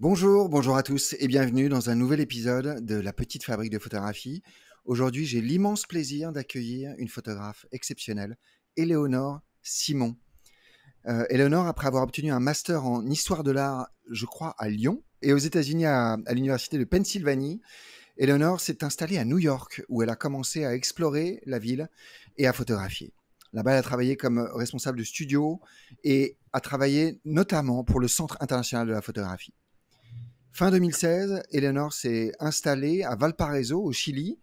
Bonjour, bonjour à tous et bienvenue dans un nouvel épisode de La Petite Fabrique de Photographie. Aujourd'hui, j'ai l'immense plaisir d'accueillir une photographe exceptionnelle, Éléonore Simon. Euh, Éléonore, après avoir obtenu un master en histoire de l'art, je crois, à Lyon et aux États-Unis à, l'université de Pennsylvanie, Éléonore s'est installée à New York où elle a commencé à explorer la ville et à photographier. Là-bas, elle a travaillé comme responsable de studio et a travaillé notamment pour le Centre international de la photographie. Fin 2016, Eleanor s'est installée à Valparaiso, au Chili,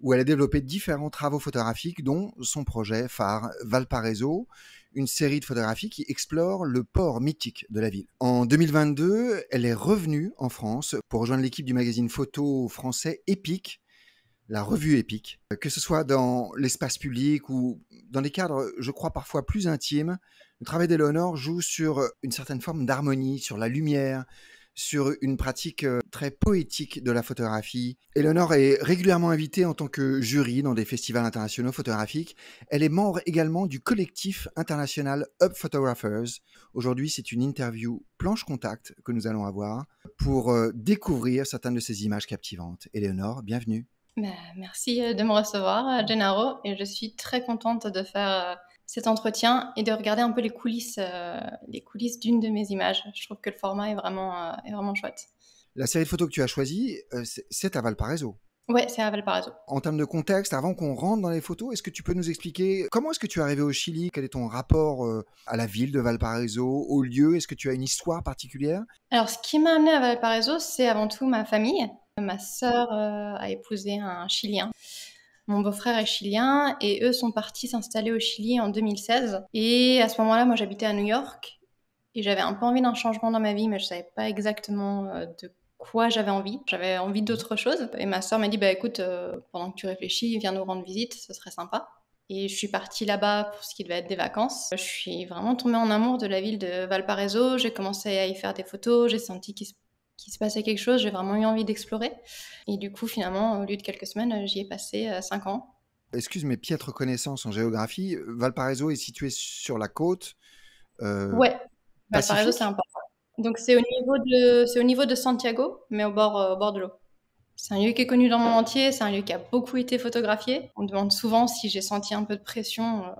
où elle a développé différents travaux photographiques, dont son projet phare Valparaiso, une série de photographies qui explore le port mythique de la ville. En 2022, elle est revenue en France pour rejoindre l'équipe du magazine photo français Épique, la revue Épique. Que ce soit dans l'espace public ou dans des cadres, je crois, parfois plus intimes, le travail d'Eleonore joue sur une certaine forme d'harmonie, sur la lumière, sur une pratique euh, très poétique de la photographie. Eleanor est régulièrement invitée en tant que jury dans des festivals internationaux photographiques. Elle est membre également du collectif international Up Photographers. Aujourd'hui, c'est une interview planche contact que nous allons avoir pour euh, découvrir certaines de ses images captivantes. Eleanor, bienvenue. Bah, merci euh, de me recevoir, Gennaro, et je suis très contente de faire cet entretien et de regarder un peu les coulisses, euh, coulisses d'une de mes images. Je trouve que le format est vraiment, euh, vraiment chouette. La série de photos que tu as choisie, euh, c'est à Valparaiso. Oui, c'est à Valparaiso. En termes de contexte, avant qu'on rentre dans les photos, est-ce que tu peux nous expliquer comment est-ce que tu es arrivé au Chili Quel est ton rapport à la ville de Valparaiso, au lieu Est-ce que tu as une histoire particulière Alors, ce qui m'a amené à Valparaiso, c'est avant tout ma famille. Ma sœur a épousé un Chilien. Mon beau-frère est chilien et eux sont partis s'installer au Chili en 2016. Et à ce moment-là, moi j'habitais à New York et j'avais un peu envie d'un changement dans ma vie, mais je savais pas exactement euh, de quoi j'avais envie. J'avais envie d'autre chose. Et ma soeur m'a dit, bah écoute, euh, pendant que tu réfléchis, viens nous rendre visite, ce serait sympa. Et je suis partie là-bas pour ce qui devait être des vacances. Je suis vraiment tombée en amour de la ville de Valparaiso. J'ai commencé à y faire des photos. J'ai senti qu'il se qu'il se passait quelque chose, j'ai vraiment eu envie d'explorer. Et du coup, finalement, au lieu de quelques semaines, j'y ai passé euh, cinq ans. Excuse mes piètres connaissances en géographie, euh, Valparaiso est situé sur la côte. Oui, euh, ouais, Valparaiso, c'est important. Donc, c'est au, niveau de, au niveau de Santiago, mais au bord, au bord de l'eau. C'est un lieu qui est connu dans mon monde entier, c'est un lieu qui a beaucoup été photographié. On me demande souvent si j'ai senti un peu de pression.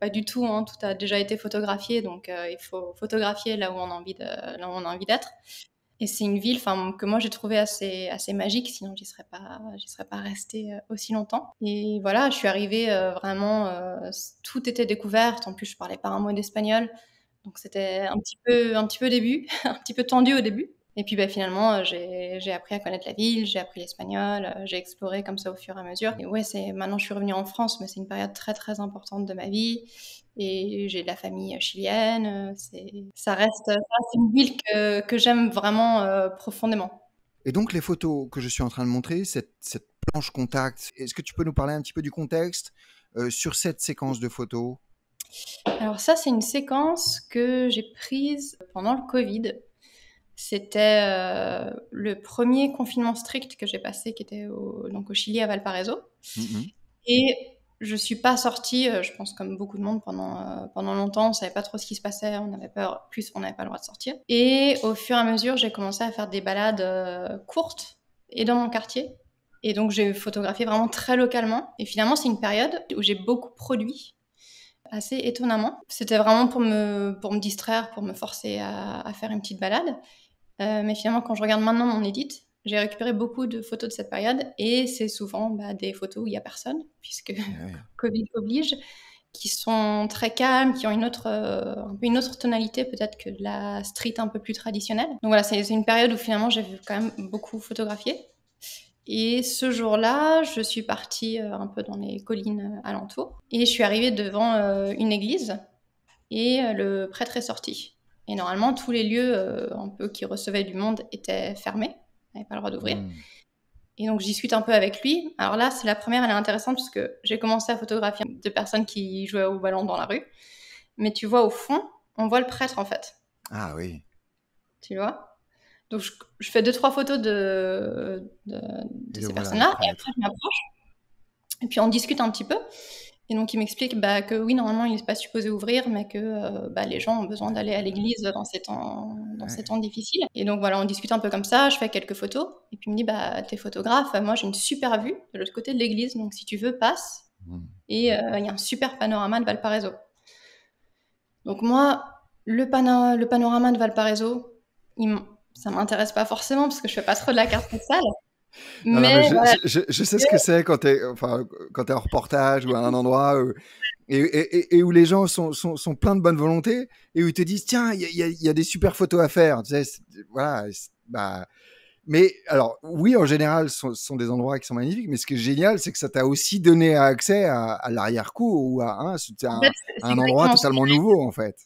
pas du tout, hein, tout a déjà été photographié, donc il faut photographier là où on a envie d'être et c'est une ville que moi j'ai trouvé assez, assez magique, sinon j'y serais pas, serais pas restée euh, aussi longtemps. Et voilà, je suis arrivée euh, vraiment, euh, tout était découvert. En plus, je parlais pas un mot d'espagnol, donc c'était un petit peu, un petit peu début, un petit peu tendu au début. Et puis bah, finalement, j'ai appris à connaître la ville, j'ai appris l'espagnol, j'ai exploré comme ça au fur et à mesure. Et ouais, c'est maintenant je suis revenue en France, mais c'est une période très très importante de ma vie. Et j'ai de la famille euh, chilienne. Euh, ça reste, ça une ville que, j'aime vraiment euh, profondément. Et donc, les photos que je suis en train de montrer, cette, planche contact, est-ce que tu peux nous parler un petit peu du contexte sur cette séquence de photos Alors, ça, c'est une séquence que j'ai prise pendant le Covid. C'était le premier confinement strict que j'ai passé, qui était au, donc au Chili, à Valparaiso. Mmh, mmh. Et je suis pas sortie, euh, je pense comme beaucoup de monde pendant euh, pendant longtemps, on savait pas trop ce qui se passait, on avait peur, plus on n'avait pas le droit de sortir. Et au fur et à mesure, j'ai commencé à faire des balades euh, courtes et dans mon quartier. Et donc j'ai photographié vraiment très localement. Et finalement, c'est une période où j'ai beaucoup produit, assez étonnamment. C'était vraiment pour me pour me distraire, pour me forcer à, faire une petite balade. mais finalement, quand je regarde maintenant mon édite, j'ai récupéré beaucoup de photos de cette période et c'est souvent bah, des photos où il n'y a personne, puisque ah Covid oblige, qui sont très calmes, qui ont une autre, euh, une autre tonalité peut-être que la street un peu plus traditionnelle. Donc voilà, c'est une période où finalement j'ai quand même beaucoup photographié. Et ce jour-là, je suis partie euh, un peu dans les collines euh, alentours et je suis arrivée devant une église et le prêtre est sorti. Et normalement, tous les lieux un peu qui recevaient du monde étaient fermés n'avait pas le droit d'ouvrir. Hmm. Et donc, je discute un peu avec lui. Alors là, c'est la première, elle est intéressante puisque j'ai commencé à photographier des personnes qui jouaient au ballon dans la rue. Mais tu vois, au fond, on voit le prêtre en fait. Ah oui. Tu vois Donc, je, fais deux, trois photos de, de, de ces personnes-là et après, je m'approche. Et puis, on discute un petit peu. Et donc, il m'explique bah, que oui, normalement, il n'est pas supposé ouvrir, mais que euh, bah, les gens ont besoin d'aller à l'église dans ces temps, dans temps difficiles. Et donc, voilà, on discute un peu comme ça. Je fais quelques photos. Et puis, il me dit, bah, t'es photographe. Moi, j'ai une super vue de l'autre côté de l'église. Donc, si tu veux, passe. Mmh. Et euh, il y a un super panorama de Valparaiso. Donc, moi, le, le panorama de Valparaiso, ça m'intéresse pas forcément parce que je fais pas trop de la carte salle mais, je, sais ce que c'est quand t'es enfin, quand es en reportage ou à un endroit euh, et, où les gens sont, sont, pleins de bonne volonté et où ils te disent tiens il y a, des super photos à faire tu sais, voilà bah mais alors oui en général ce sont, des endroits qui sont magnifiques mais ce qui est génial c'est que ça t'a aussi donné accès à, l'arrière cour ou à, hein, un un endroit totalement nouveau en fait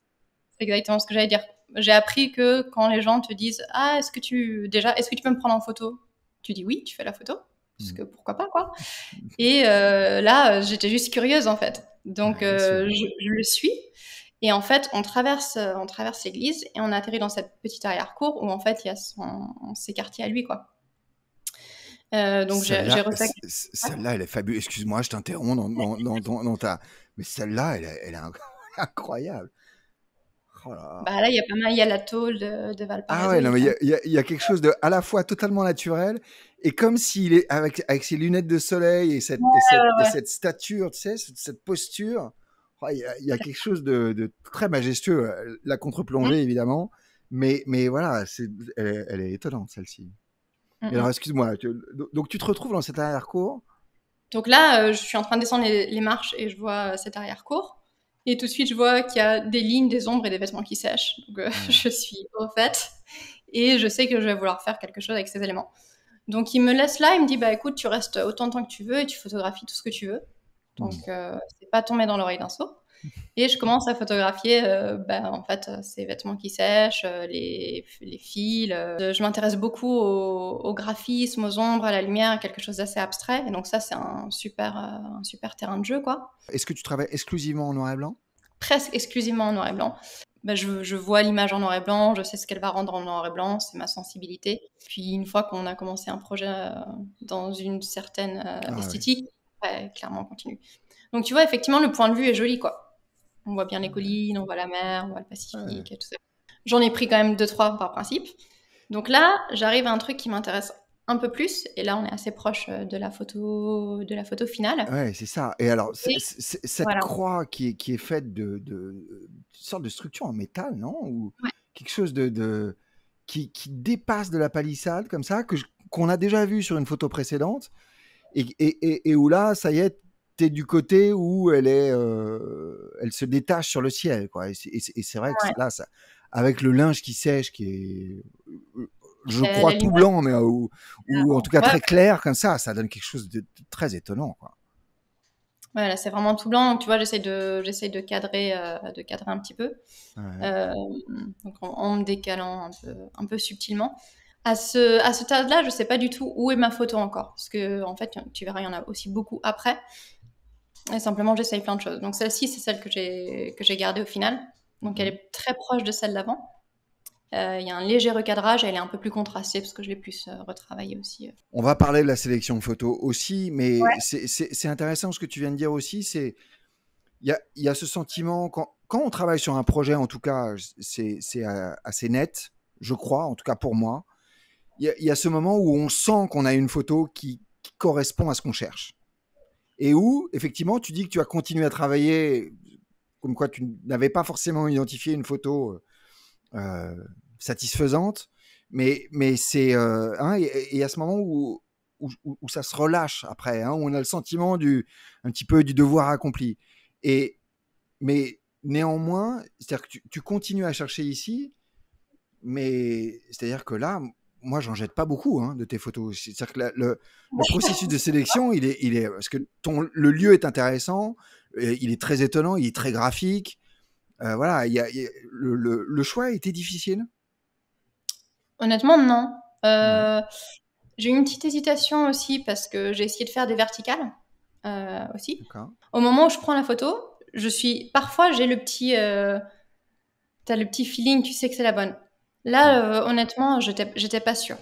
c'est exactement ce que j'allais dire j'ai appris que quand les gens te disent ah est-ce que tu déjà est-ce que tu peux me prendre en photo tu dis oui, tu fais la photo, parce mm. que pourquoi pas, quoi. Et euh, là, j'étais juste curieuse, en fait. Donc, euh, je, le suis. Et en fait, on traverse, euh, on traverse l'église et on atterrit dans cette petite arrière-cour où, en fait, il y a son, quartiers à lui, quoi. donc j'ai refait. Celle-là, elle est fabuleuse. Excuse-moi, je t'interromps dans, dans, dans, dans, ta. Mais celle-là, elle, elle, est incroyable. Oh là. Bah là, il y a pas mal, il y a la tôle de, Valparaiso. Ah ouais, il y, a quelque chose de à la fois totalement naturel et comme s'il est avec, avec ses lunettes de soleil et cette, cette, stature, tu sais, cette, posture. Oh, il y, a, quelque chose de, très majestueux. Euh, la contre-plongée, mmh. évidemment. Mais, mais voilà, elle, est étonnante, celle-ci. Mmh, alors, mmh. excuse-moi. Donc, tu te retrouves dans cet arrière cour Donc là, euh, je suis en train de descendre les, marches et je vois euh, cet arrière cour et tout de suite, je vois qu'il y a des lignes, des ombres et des vêtements qui sèchent. Donc, euh, je suis au fait. Et je sais que je vais vouloir faire quelque chose avec ces éléments. Donc, il me laisse là. Il me dit Bah écoute, tu restes autant de temps que tu veux et tu photographies tout ce que tu veux. Mmh. Donc, euh, c'est pas tombé dans l'oreille d'un saut. Et je commence à photographier, euh, bah, en fait, euh, ces vêtements qui sèchent, euh, les, fils. Je m'intéresse beaucoup au, graphisme, aux ombres, à la lumière, quelque chose d'assez abstrait. Et donc ça, c'est un super, un super terrain de jeu, quoi. Est-ce que tu travailles exclusivement en noir et blanc Presque exclusivement en noir et blanc. Bah, je, vois l'image en noir et blanc, je sais ce qu'elle va rendre en noir et blanc, c'est ma sensibilité. Puis une fois qu'on a commencé un projet dans une certaine ah esthétique, clairement on continue. Donc tu vois, effectivement, le point de vue est joli, quoi. On voit bien les collines, on voit la mer, on voit le Pacifique et tout ça. J'en ai pris quand même deux, trois par principe. Donc là, j'arrive à un truc qui m'intéresse un peu plus. Et là, on est assez proche euh, de la photo, de la photo finale. Ouais, c'est ça. Et alors, cette croix qui est, qui est faite de, de sorte de structure en métal, non Ou quelque chose de, de qui, qui, dépasse de la palissade comme ça, que qu'on a déjà vu sur une photo précédente. Et, et, et, où là, ça y est, tu du côté où elle, est, euh, elle se détache sur le ciel. Quoi. Et c'est vrai que là, ça, avec le linge qui sèche, qui est, euh, euh, je crois, tout blanc, mais, ah ou, en tout cas très clair, comme ça, ça donne quelque chose de, très étonnant. Voilà, c'est vraiment tout blanc. tu vois, j'essaie de, de cadrer, de cadrer un petit peu, en, me décalant un peu, un peu subtilement. À ce, à ce stade-là, je sais pas du tout où est ma photo encore, parce que en fait, tu verras, il y en a aussi beaucoup après. Et simplement, j'essaye plein de choses. Donc celle-ci, c'est celle que j'ai, que j'ai gardée au final. Donc elle mhm. est très proche de celle d'avant. Euh, il y a un léger recadrage, elle est un peu plus contrastée parce que je l'ai plus retravailler euh, retravaillée aussi. Euh. On va parler de la sélection de photo aussi, mais c'est intéressant ce que tu viens de dire aussi. C'est il y a, y a, ce sentiment quand, quand, on travaille sur un projet, en tout cas, c'est assez net, je crois, en tout cas pour moi. Il y, a ce moment où on sent qu'on a une photo qui correspond à ce qu'on cherche et où, effectivement, tu dis que tu as continué à travailler, comme quoi tu n'avais pas forcément identifié une photo euh, satisfaisante, mais, mais c'est. Euh, hein, et, à ce moment où, où, ça se relâche après, hein, où on a le sentiment du, un petit peu du devoir accompli. Et, mais néanmoins, c'est-à-dire que tu continues à chercher ici, mais c'est-à-dire que là, moi, j'en jette pas beaucoup hein, de tes photos. C'est-à-dire que le, processus de sélection, il est, il est parce que ton, le lieu est intéressant, il est très étonnant, il est très graphique. Euh, voilà, il y a, le, le, choix était difficile. Honnêtement, non. Euh, j'ai eu une petite hésitation aussi parce que j'ai essayé de faire des verticales euh, aussi. Au moment où je prends la photo, je suis parfois j'ai le petit, t'as le petit feeling, tu sais que c'est la bonne. Là, euh, honnêtement, j'étais pas sûre.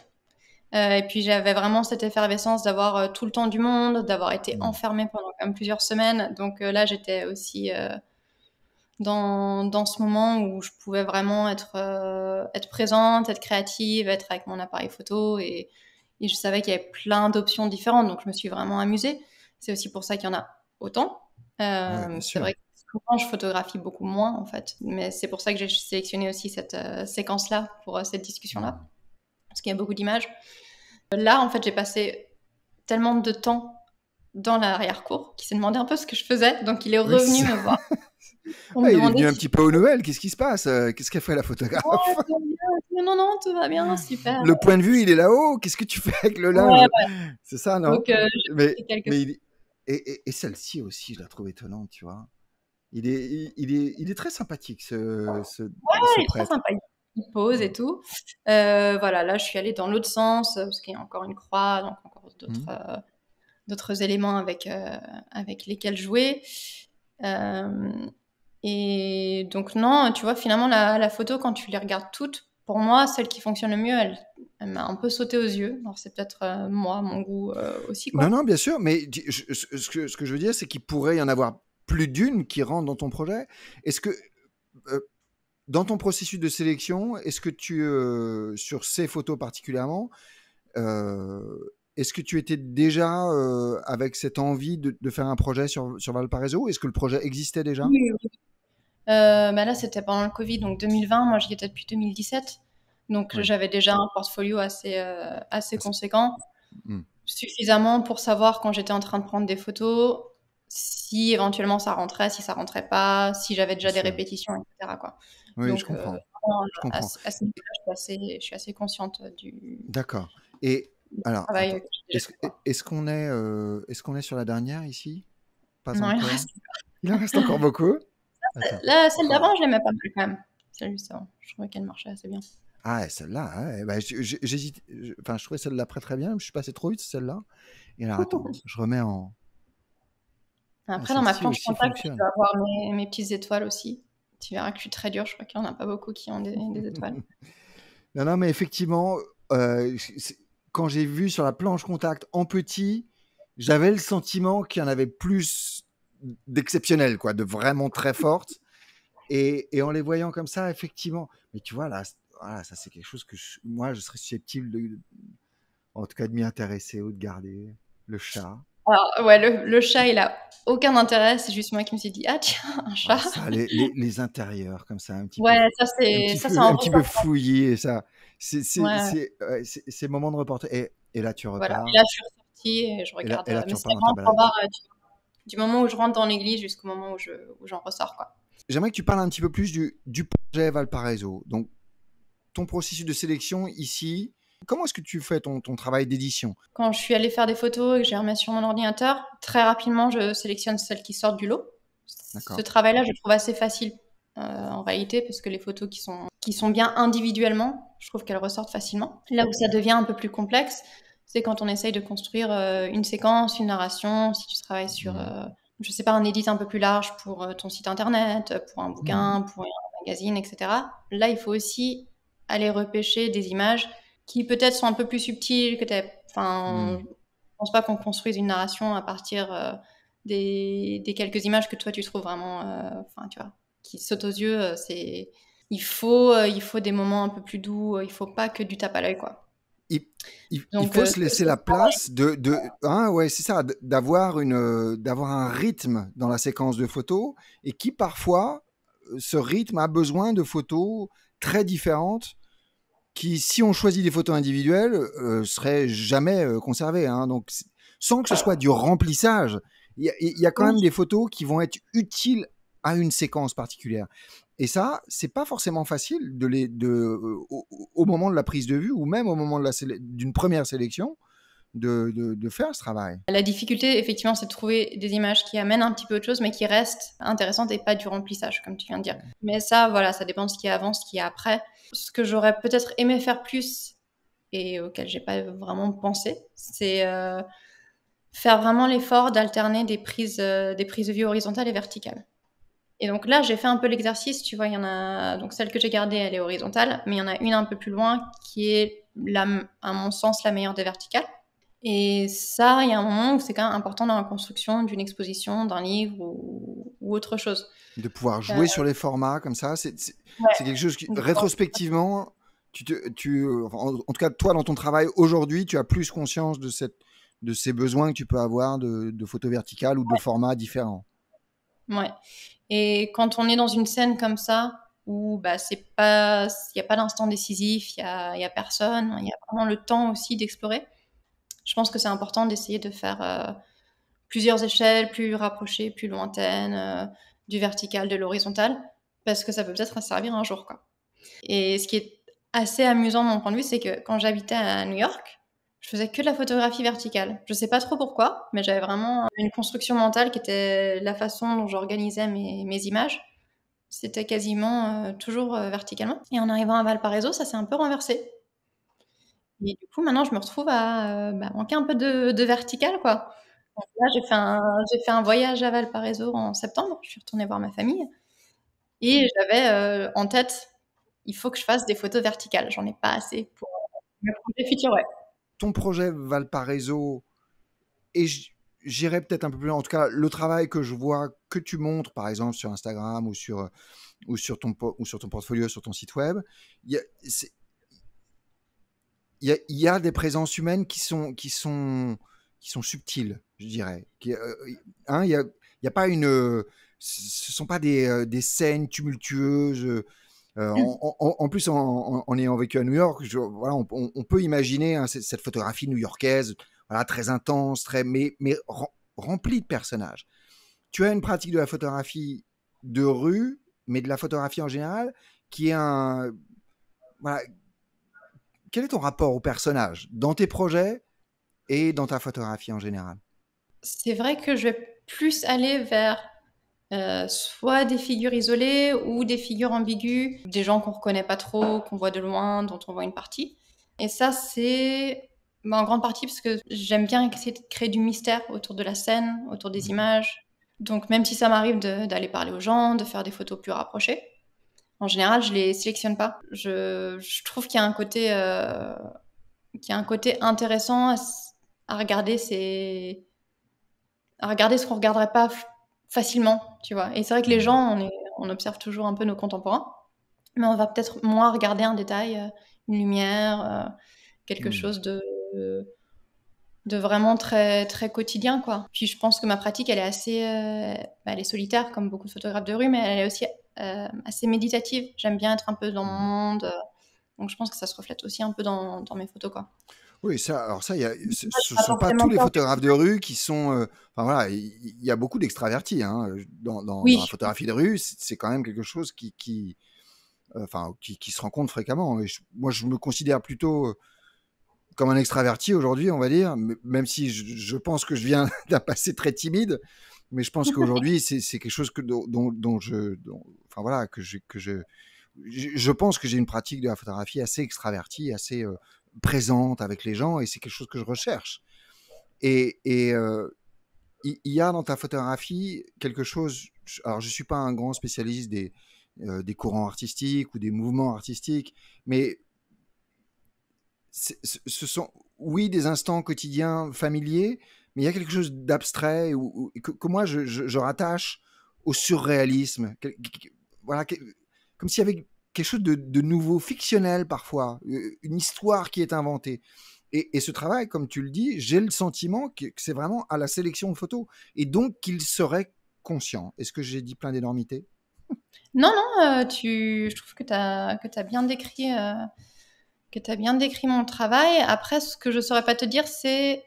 Euh, et puis j'avais vraiment cette effervescence d'avoir euh, tout le temps du monde, d'avoir été mm. enfermée pendant plusieurs semaines. Donc là, j'étais aussi dans, ce moment où je pouvais vraiment être, être présente, être créative, être avec mon appareil photo. Et, je savais qu'il y avait plein d'options différentes. Donc je me suis vraiment amusée. C'est aussi pour ça qu'il y en a autant. c'est vrai je photographie beaucoup moins, en fait. Mais c'est pour ça que j'ai sélectionné aussi cette euh, séquence-là pour euh, cette discussion-là, parce qu'il y a beaucoup d'images. Là, en fait, j'ai passé tellement de temps dans l'arrière-cour qu'il s'est demandé un peu ce que je faisais, donc il est revenu me voir. il est venu un petit peu aux nouvelles, qu'est-ce qui se passe euh, Qu'est-ce qu'a fait la photographe non, non, non, tout va bien, super. Le point de vue, il est là-haut, qu'est-ce que tu fais avec le linge C'est ça, non mais, Et, et celle-ci aussi, je la trouve étonnante, tu vois. Il est, il, est, il est très sympathique, ce, ce, il est Très sympa. Il pose et tout. Euh, voilà, là, je suis allée dans l'autre sens, parce qu'il y a encore une croix, donc encore d'autres mmh. euh, éléments avec, euh, avec lesquels jouer. et donc, non, tu vois, finalement, la, photo, quand tu les regardes toutes, pour moi, celle qui fonctionne le mieux, elle, elle m'a un peu sauté aux yeux. Alors, c'est peut-être moi, mon goût aussi. Non, non, bien sûr, mais ce, que, ce que je veux dire, c'est qu'il pourrait y en avoir plus d'une qui rentre dans ton projet. Est-ce que euh, dans ton processus de sélection, est-ce que tu, euh, sur ces photos particulièrement, euh, est-ce que tu étais déjà avec cette envie de, faire un projet sur, sur Valparaiso Est-ce que le projet existait déjà bah là, c'était pendant le Covid, donc 2020. Moi, j'y étais depuis 2017. Donc, j'avais déjà un portfolio assez, assez conséquent, mm. suffisamment pour savoir quand j'étais en train de prendre des photos, si éventuellement ça rentrait, si ça rentrait pas, si j'avais déjà des répétitions, etc. Quoi. Oui, je comprends. Euh, je comprends. je, suis assez, consciente du. D'accord. Et alors, est-ce qu'on est, euh, qu'on est sur la dernière ici pas Non, il en, reste... il en reste encore beaucoup. celle d'avant, je l'aimais pas mal quand même. Celle-là, je trouvais qu'elle marchait assez bien. Ah, celle-là, Bah, j'hésite. Enfin, je trouvais celle-là très très bien, je suis passé trop vite celle-là. attends, je remets en, ah, ah, après, dans ma planche contact, tu vas avoir mes, petites étoiles aussi. Tu verras que je suis très dur. Je crois qu'il n'y en a pas beaucoup qui ont des, étoiles. non, mais effectivement, euh, quand j'ai vu sur la planche contact en petit, j'avais le sentiment qu'il y en avait plus d'exceptionnel, quoi, de vraiment très fortes. Et, en les voyant comme ça, effectivement. Mais tu vois, là, ça c'est quelque chose que moi, je serais susceptible de, en tout cas, de m'y intéresser ou de garder le chat. Alors, ouais, le, chat, il a aucun intérêt. C'est juste moi qui me suis dit, ah tiens, un ah, chat. les, intérieurs, comme ça, un petit ouais, peu. ça, c'est. Ça, un petit peu fouillé, ça. C'est c'est moment de reporter. Et, et, là, tu repars. Et là, je suis ressortie et je regarde. et du, moment où je rentre dans l'église jusqu'au moment où j'en je, où ressors, quoi. J'aimerais que tu parles un petit peu plus du, du projet Valparaiso. Donc, ton processus de sélection ici, Comment est-ce que tu fais ton, travail d'édition Quand je suis allée faire des photos et que j'ai remis sur mon ordinateur, très rapidement, je sélectionne celles qui sortent du lot. Ce travail-là, je trouve assez facile euh, en réalité, parce que les photos qui sont, qui sont bien individuellement, je trouve qu'elles ressortent facilement. Là où ça devient un peu plus complexe, c'est quand on essaye de construire euh, une séquence, une narration, si tu travailles sur, mmh. euh, je sais pas, un édit un peu plus large pour ton site internet, pour un bouquin, mmh. pour un magazine, etc. Là, il faut aussi aller repêcher des images qui peut-être sont un peu plus subtiles, que enfin, hmm. je pense pas qu'on construise une narration à partir euh, des, quelques images que toi tu trouves vraiment, euh, enfin, tu vois, qui sautent aux yeux. Euh, c'est, il faut, il faut des moments un peu plus doux. il faut pas que du tape à l'œil, quoi. Il, faut se laisser la place de, de hein, ouais, c'est ça, d'avoir une, d'avoir un rythme dans la séquence de photos et qui parfois, ce rythme a besoin de photos très différentes qui, si on choisit des photos individuelles, euh, seraient jamais euh, conservées. Hein. donc, sans que ce soit du remplissage, il y, a quand même des photos qui vont être utiles à une séquence particulière. Et ça, c'est pas forcément facile de les, de, euh, au, moment de la prise de vue ou même au moment d'une première sélection de, faire ce travail. La difficulté, effectivement, c'est de trouver des images qui amènent un petit peu autre chose, mais qui restent intéressantes et pas du remplissage, comme tu viens de dire. Mais ça, voilà, ça dépend de ce qui est avant, ce qui est après. Ce que j'aurais peut-être aimé faire plus et auquel j'ai pas vraiment pensé, c'est euh, faire vraiment l'effort d'alterner des prises, euh, des prises de vue horizontales et verticales. Et donc là, j'ai fait un peu l'exercice, tu vois, il y en a, donc celle que j'ai gardée, elle est horizontale, mais il y en a une un peu plus loin qui est, à mon sens, la meilleure des verticales. Et ça, il y a un moment où c'est quand même important dans la construction d'une exposition, d'un livre ou, autre chose. De pouvoir euh, jouer sur les formats comme ça, c'est quelque chose qui, rétrospectivement, tu, tu en, tout cas, toi, dans ton travail aujourd'hui, tu as plus conscience de, cette, de ces besoins que tu peux avoir de, photos verticales ou de formats différents. Ouais. Et quand on est dans une scène comme ça, où bah, il n'y a pas d'instant décisif, il n'y a, y a personne, il y a vraiment le temps aussi d'explorer je pense que c'est important d'essayer de faire euh, plusieurs échelles, plus rapprochées, plus lointaines, euh, du vertical, de l'horizontal, parce que ça peut peut-être servir un jour. Et ce qui est assez amusant de mon point de vue, c'est que quand j'habitais à New York, je faisais que de la photographie verticale. Je ne sais pas trop pourquoi, mais j'avais vraiment une construction mentale qui était la façon dont j'organisais mes, mes, images. C'était quasiment euh, toujours verticalement. Et en arrivant à Valparaiso, ça s'est un peu renversé. Et du coup, maintenant, je me retrouve à euh, bah, manquer un peu de, vertical, quoi. là, j'ai fait, un, j'ai fait un voyage à Valparaiso en septembre. Je suis retournée voir ma famille. Et j'avais euh, en tête, il faut que je fasse des photos verticales. J'en ai pas assez pour mes euh, projet futur, ouais. Ton projet Valparaiso, et j'irai peut-être un peu plus loin. En tout cas, le travail que je vois, que tu montres, par exemple, sur Instagram ou sur, ou sur, ton, ou sur ton portfolio, sur ton site web, y a, c'est il y, a des présences humaines qui sont, qui sont, qui sont subtiles, je dirais. Euh, hein, il hein, a, pas une. Ce sont pas des, euh, des scènes tumultueuses. Euh, en, plus, en, ayant vécu à New York, voilà, on, peut imaginer hein, cette, photographie new-yorkaise, voilà, très intense, très, mais, mais remplie de personnages. Tu as une pratique de la photographie de rue, mais de la photographie en général, qui est un, voilà, quel est ton rapport au personnage dans tes projets et dans ta photographie en général C'est vrai que je vais plus aller vers euh, soit des figures isolées ou des figures ambiguës, des gens qu'on reconnaît pas trop, qu'on voit de loin, dont on voit une partie. Et ça, c'est bah, en grande partie parce que j'aime bien essayer de créer du mystère autour de la scène, autour des mmh. images. Donc même si ça m'arrive d'aller parler aux gens, de faire des photos plus rapprochées, en général, je les sélectionne pas. Je, trouve qu'il y a un côté, euh, a un côté intéressant à, regarder, c'est à regarder ce qu'on regarderait pas facilement, tu vois. Et c'est vrai que les mm. gens, on, observe toujours un peu nos contemporains, mais on va peut-être moins regarder un détail, euh, une lumière, euh, quelque mm. chose de de vraiment très très quotidien quoi. Puis je pense que ma pratique elle est assez euh, elle est solitaire comme beaucoup de photographes de rue mais elle est aussi euh, assez méditative. J'aime bien être un peu dans mon mmh. monde euh, donc je pense que ça se reflète aussi un peu dans, mes photos quoi. Oui, ça, alors ça, y a, ce ne sont pas tous les photographes de rue qui sont. enfin voilà, il y, a beaucoup d'extravertis hein, dans, dans, la photographie de rue. C'est quand même quelque chose qui, qui, enfin, qui, qui, se rencontre fréquemment. moi, je me considère plutôt comme un extraverti aujourd'hui, on va dire, même si je, pense que je viens d'un passé très timide, mais je pense qu'aujourd'hui, c'est quelque chose que, dont, je. enfin voilà, que je. Que je, je pense que j'ai une pratique de la photographie assez extravertie, assez euh, présente avec les gens, et c'est quelque chose que je recherche. Et euh, il y, a dans ta photographie quelque chose. Alors, je ne suis pas un grand spécialiste des, euh, des courants artistiques ou des mouvements artistiques, mais ce sont, oui, des instants quotidiens familiers, mais il y a quelque chose d'abstrait que, moi je, rattache au surréalisme. voilà, comme s'il y avait quelque chose de, nouveau, fictionnel parfois, euh, une histoire qui est inventée. Et, ce travail, comme tu le dis, j'ai le sentiment que, c'est vraiment à la sélection de photos et donc qu'il serait conscient. Est-ce que j'ai dit plein d'énormités Non, non, euh, tu, je trouve que tu as, as, bien décrit. Euh, que tu as bien décrit mon travail. Après, ce que je saurais pas te dire, c'est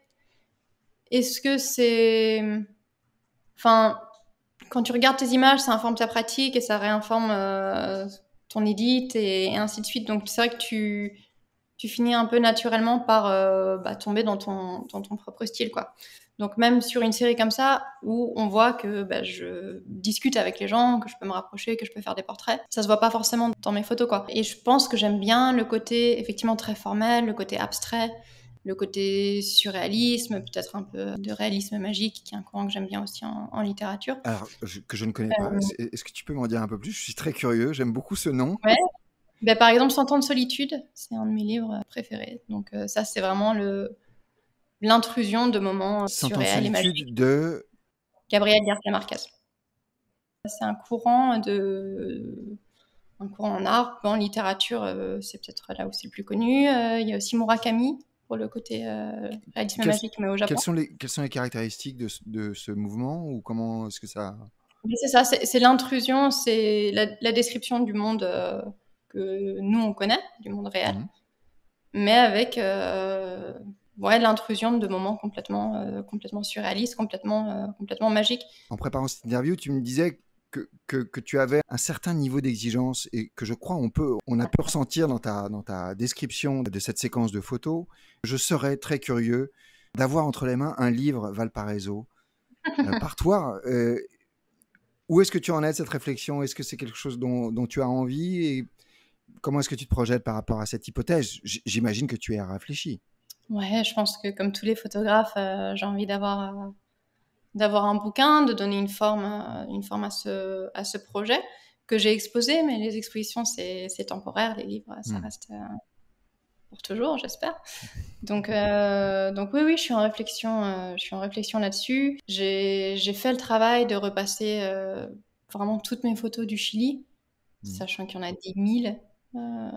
est-ce que c'est. Enfin, quand tu regardes tes images, ça informe ta pratique et ça réinforme euh, ton édite et, et, ainsi de suite. Donc, c'est vrai que tu tu finis un peu naturellement par euh, bah, tomber dans ton, propre style. quoi. Donc même sur une série comme ça, où on voit que bah, je discute avec les gens, que je peux me rapprocher, que je peux faire des portraits, ça se voit pas forcément dans mes photos. quoi. Et je pense que j'aime bien le côté effectivement très formel, le côté abstrait, le côté surréalisme, peut-être un peu de réalisme magique, qui est un courant que j'aime bien aussi en, littérature. Alors, que je ne connais euh, pas. Est-ce que tu peux m'en dire un peu plus Je suis très curieux, j'aime beaucoup ce nom. Ouais ben, Par exemple, 100 ans de solitude, c'est un de mes livres préférés. Donc euh, ça, c'est vraiment le l'intrusion de moments surréels et de Gabriel Garcia Marquez. C'est un courant de un courant en art, en littérature, euh, c'est peut-être là où c'est le plus connu. Euh, il y a aussi Murakami pour le côté réalisme magique, mais au Japon. Quelles sont les, quelles sont les caractéristiques de, ce mouvement ou comment est-ce que ça C'est ça, c'est l'intrusion, c'est la, la, description du monde nous on connaît du monde réel, mhm. mais avec euh, ouais, l'intrusion de moments complètement, euh, complètement surréalistes, complètement, euh, complètement magiques. En préparant cette interview, tu me disais que, que, tu avais un certain niveau d'exigence et que je crois on, peut, on a pu ressentir dans ta, dans ta description de cette séquence de photos. Je serais très curieux d'avoir entre les mains un livre Valparaiso par toi. où est-ce que tu en es de cette réflexion Est-ce que c'est quelque chose dont, dont, tu as envie et comment est-ce que tu te projettes par rapport à cette hypothèse J'imagine que tu es réfléchi. Ouais, je pense que comme tous les photographes, euh, j'ai envie d'avoir euh, d'avoir un bouquin, de donner une forme, euh, une forme à ce, à ce projet que j'ai exposé, mais les expositions, c'est temporaire, les livres, ça hmm. reste pour toujours, j'espère. Donc, donc oui, oui, je suis en réflexion, je suis en réflexion là-dessus. J'ai fait le travail de repasser vraiment toutes mes photos du Chili, hmm. sachant qu'il y en a 10 000. Euh,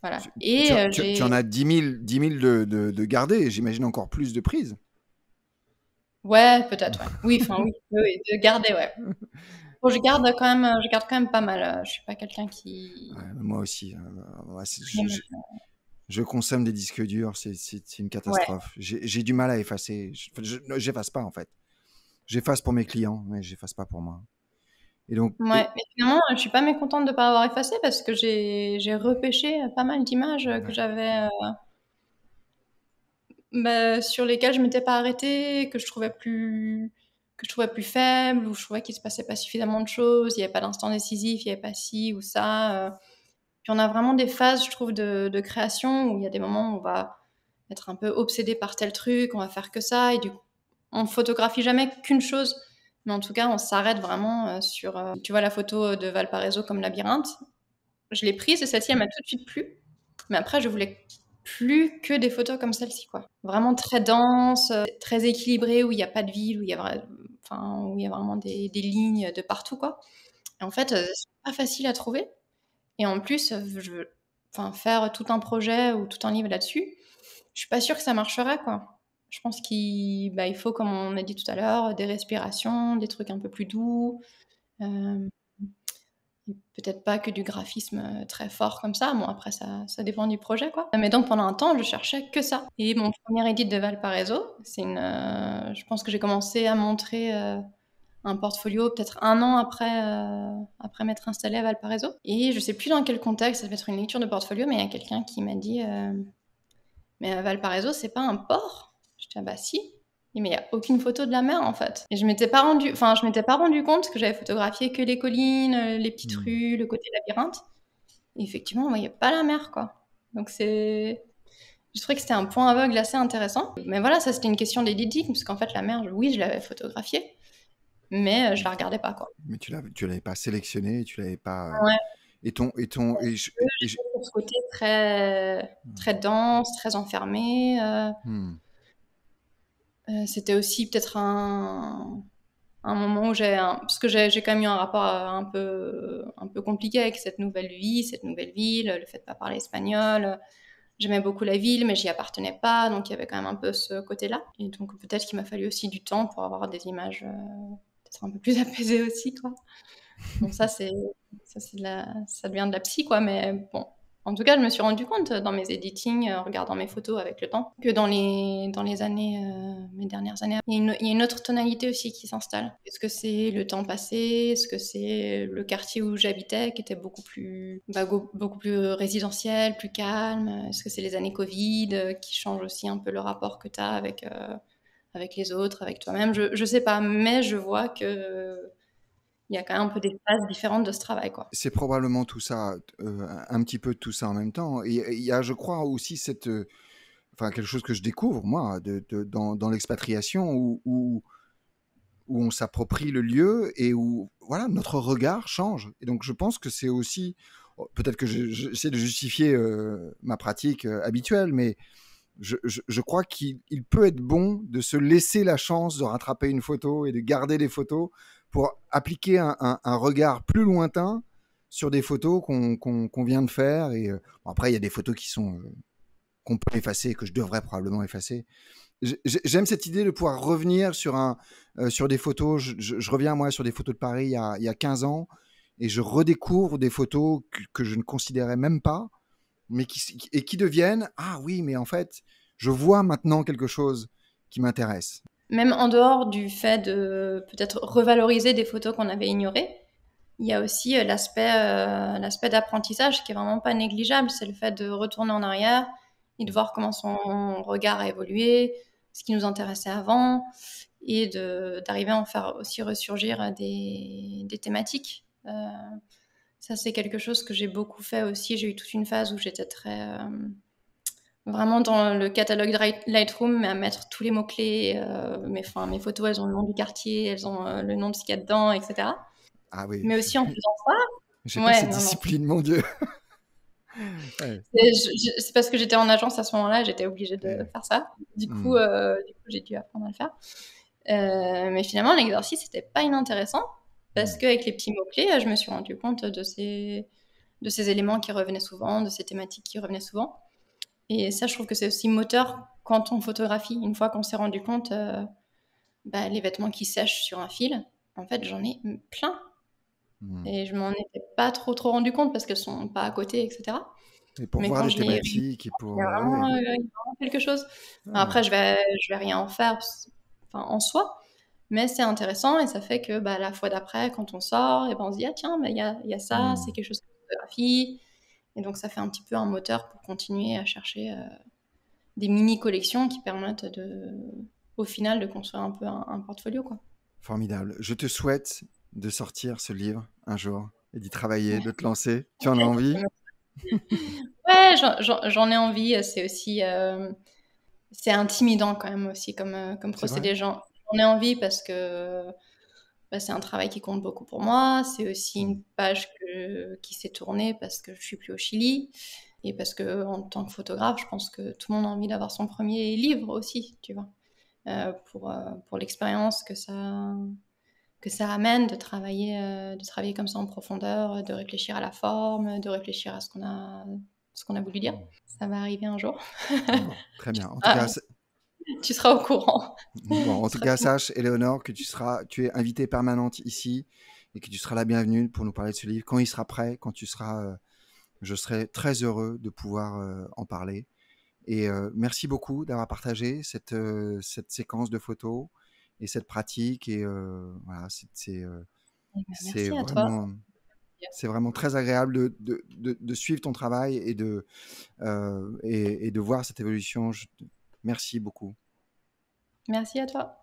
voilà. Tu, Et euh, en as 10 000, de, de, de j'imagine encore plus de prises. Ouais, peut-être, Oui, oui, de garder, ouais. Bon, je garde quand même, je garde quand même pas mal. Euh, je suis pas quelqu'un qui. moi aussi. Hein. je, consomme des disques durs, c'est une catastrophe. J'ai du mal à effacer. J'efface pas en fait. J'efface pour mes clients, mais j'efface pas pour moi. Et donc, mais finalement, je suis pas mécontente de ne pas avoir effacé parce que j'ai repêché pas mal d'images que j'avais. Euh, bah, sur lesquelles je m'étais pas arrêtée, que je trouvais plus que je trouvais plus faible, ou je trouvais qu'il se passait pas suffisamment de choses, il n'y avait pas d'instant décisif, il n'y avait pas ci ou ça. Euh. Puis on a vraiment des phases, je trouve, de, de création où il y a des moments où on va être un peu obsédé par tel truc, on va faire que ça, et du coup, on photographie jamais qu'une chose mais en tout cas, on s'arrête vraiment euh, sur. Euh, tu vois la photo euh, de Valparaiso comme labyrinthe. Je l'ai prise et celle-ci, elle m'a tout de suite plu. Mais après, je voulais plus que des photos comme celle-ci, quoi. Vraiment très dense, très équilibrée, où il n'y a pas de ville, où il y a, vraiment des, lignes de partout, quoi. Et en fait, c'est pas facile à trouver. Et en plus, je... enfin, faire tout un projet ou tout un livre là-dessus, je suis pas sûre que ça marcherait, quoi. Je pense qu'il bah, il faut, comme on a dit tout à l'heure, des respirations, des trucs un peu plus doux. Euh, peut-être pas que du graphisme euh, très fort comme ça. Bon, après, ça, dépend du projet, quoi. Mais donc, pendant un temps, je cherchais que ça. Et mon premier édit de Valparaiso, c'est une... Euh, je pense que j'ai commencé à montrer... un portfolio peut-être un an après, après m'être installée à Valparaiso. Et je sais plus dans quel contexte, ça peut être une lecture de portfolio, mais il y a quelqu'un qui m'a dit Mais Valparaiso, c'est pas un port je ah dis, bah si. Mais il n'y a aucune photo de la mer en fait. Et je m'étais pas rendu, enfin je m'étais pas rendu compte que j'avais photographié que les collines, euh, les petites hmm. rues, le côté labyrinthe. effectivement, on voyait voyait pas la mer quoi. Donc c'est, je trouvais que c'était un point aveugle assez intéressant. Mais voilà, ça c'était une question d'éditique parce qu'en fait la mer, oui, je l'avais photographiée, mais euh, je la regardais pas quoi. Mais tu l'avais, tu l'avais pas sélectionnée, tu l'avais pas. Euh, ouais. Et ton, et ton, et ce côté très, hmm. très dense, très enfermé. Euh... Hmm. Euh, c'était aussi peut-être un, un moment où j'ai parce que j'ai quand même eu un rapport un peu un peu compliqué avec cette nouvelle vie cette nouvelle ville le fait de pas parler espagnol j'aimais beaucoup la ville mais j'y appartenais pas donc il y avait quand même un peu ce côté là et donc peut-être qu'il m'a fallu aussi du temps pour avoir des images euh, peut-être un peu plus apaisées aussi quoi Donc ça c'est ça c'est la ça devient de la psy quoi mais bon en tout cas, je me suis rendu compte euh, dans mes editings, euh, en regardant mes photos avec le temps, que dans les, dans les années, euh, mes dernières années, il y, a une autre tonalité aussi qui s'installe. Est-ce que c'est le temps passé Est-ce que c'est le quartier où j'habitais qui était beaucoup plus, bah, beaucoup plus résidentiel, plus calme Est-ce que c'est les années Covid qui changent aussi un peu le rapport que tu as avec, avec les autres, avec toi-même Je ne sais pas, mais je vois que il y a quand même un peu des phases différentes de ce travail. Quoi. C'est probablement tout ça, euh, un petit peu tout ça en même temps. il y a, je crois, aussi cette, euh, enfin, quelque chose que je découvre, moi, de, dans, l'expatriation, où, où, on s'approprie le lieu et où voilà, notre regard change. Et donc, je pense que c'est aussi, oh, peut-être que j'essaie de justifier euh, ma pratique habituelle, mais je, je, crois qu'il peut être bon de se laisser la chance de rattraper une photo et de garder des photos pour appliquer un, regard plus lointain sur des photos qu'on vient de faire. Et euh, après, il y a des photos qui sont euh, qu'on peut effacer, que je devrais probablement effacer. J'aime cette idée de pouvoir revenir sur un euh, sur des photos. Je, reviens moi sur des photos de Paris il y, a, il y a 15 ans et je redécouvre des photos que, que je ne considérais même pas, mais qui et qui deviennent ah oui, mais en fait, je vois maintenant quelque chose qui m'intéresse même en dehors du fait de peut-être revaloriser des photos qu'on avait ignorées, il y a aussi euh, l'aspect, euh, l'aspect d'apprentissage qui est vraiment pas négligeable. C'est le fait de retourner en arrière et de voir comment son regard a évolué, ce qui nous intéressait avant, et de, d'arriver à en faire aussi ressurgir des, des thématiques. Euh, ça, c'est quelque chose que j'ai beaucoup fait aussi. J'ai eu toute une phase où j'étais très vraiment dans le catalogue de Lightroom, mais à mettre tous les mots-clés. Euh, mes, photos, elles ont le nom du quartier, elles ont euh, le nom de ce qu'il y a dedans, etc. Ah oui. Mais aussi en faisant ça. J'ai cette discipline, mon Dieu. C'est parce que j'étais en agence à ce moment-là, j'étais obligée de faire ça. Hmm. Euh, du coup, j'ai dû apprendre à le faire. mais finalement, l'exercice n'était pas inintéressant parce hmm. qu'avec les petits mots-clés, je me suis rendu compte de ces, de ces éléments qui revenaient souvent, de ces thématiques qui revenaient souvent. Et ça, je trouve que c'est aussi moteur quand on photographie. Une fois qu'on s'est rendu compte, euh, bah, les vêtements qui sèchent sur un fil, en fait, j'en ai plein. Hmm. Et je m'en étais pas trop, trop rendu compte parce qu'elles sont pas à côté, etc. Et pour voir les thématiques, pour... Euh, il y a vraiment, quelque chose. Ah. Après, je vais, je vais rien en faire enfin, en soi. Mais c'est intéressant et ça fait que bah, la fois d'après, quand on sort, et eh ben, on se dit, ah tiens, il y, a, y, a, ça, hmm. c'est quelque chose que photographie. Et donc ça fait un petit peu un moteur pour continuer à chercher euh, des mini-collections qui permettent de, au final de construire un peu un, portfolio. Quoi. Formidable. Je te souhaite de sortir ce livre un jour et d'y travailler, de te lancer. Tu en as envie Ouais, j'en ai envie. C'est aussi euh, c'est intimidant quand même aussi comme, euh, comme procédé. J'en ai envie parce que bah, c'est un travail qui compte beaucoup pour moi. C'est aussi mmh. une page qui s'est tournée parce que je suis plus au Chili. Et parce que en tant que photographe, je pense que tout le monde a envie d'avoir son premier livre aussi, tu vois, euh, pour, euh, pour l'expérience que ça, que ça amène de travailler, euh, de travailler comme ça en profondeur, de réfléchir à la forme, de réfléchir à ce qu'on a, ce qu'on a voulu dire. Mmh. Ça va arriver un jour. Ah, très bien. En tout ah. cas, tu seras au courant. en tout cas, sache, Eleonore, que tu, seras, tu es invitée permanente ici et que tu seras la bienvenue pour nous parler de ce livre quand il sera prêt, quand tu seras. Euh, je serai très heureux de pouvoir euh, en parler. Et euh, merci beaucoup d'avoir partagé cette, séquence de photos et cette pratique. Et voilà, c'est eh ben, vraiment. C'est vraiment très agréable de, suivre ton travail et de, voir cette évolution. Merci beaucoup. Merci à toi.